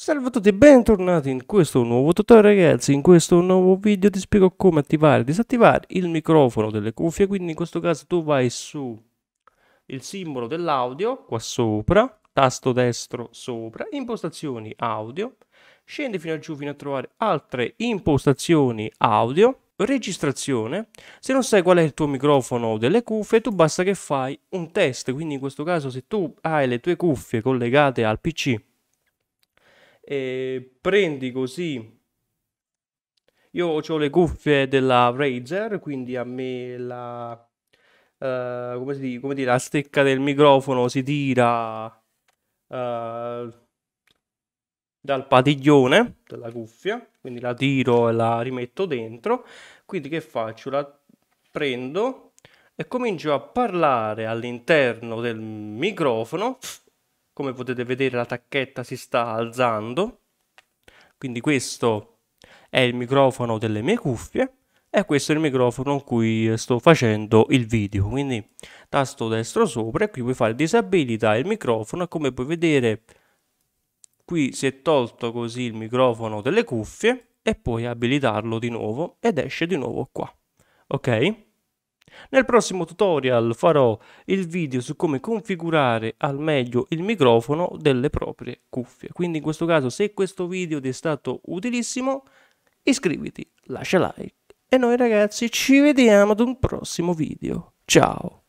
Salve a tutti e bentornati in questo nuovo tutorial ragazzi, in questo nuovo video ti spiego come attivare e disattivare il microfono delle cuffie, quindi in questo caso tu vai su il simbolo dell'audio, qua sopra, tasto destro sopra, impostazioni audio, scendi fino a giù fino a trovare altre impostazioni audio, registrazione, se non sai qual è il tuo microfono delle cuffie tu basta che fai un test, quindi in questo caso se tu hai le tue cuffie collegate al pc e prendi così io ho le cuffie della Razer quindi a me la Uh, come, si dice, come dire, la stecca del microfono si tira uh, dal padiglione della cuffia, quindi la tiro e la rimetto dentro. Quindi che faccio? La prendo e comincio a parlare all'interno del microfono come potete vedere la tacchetta si sta alzando quindi questo è il microfono delle mie cuffie e questo è il microfono con cui sto facendo il video quindi tasto destro sopra e qui puoi fare disabilita il microfono e come puoi vedere qui si è tolto così il microfono delle cuffie e puoi abilitarlo di nuovo ed esce di nuovo qua ok nel prossimo tutorial farò il video su come configurare al meglio il microfono delle proprie cuffie. Quindi in questo caso se questo video ti è stato utilissimo iscriviti, lascia like e noi ragazzi ci vediamo ad un prossimo video. Ciao!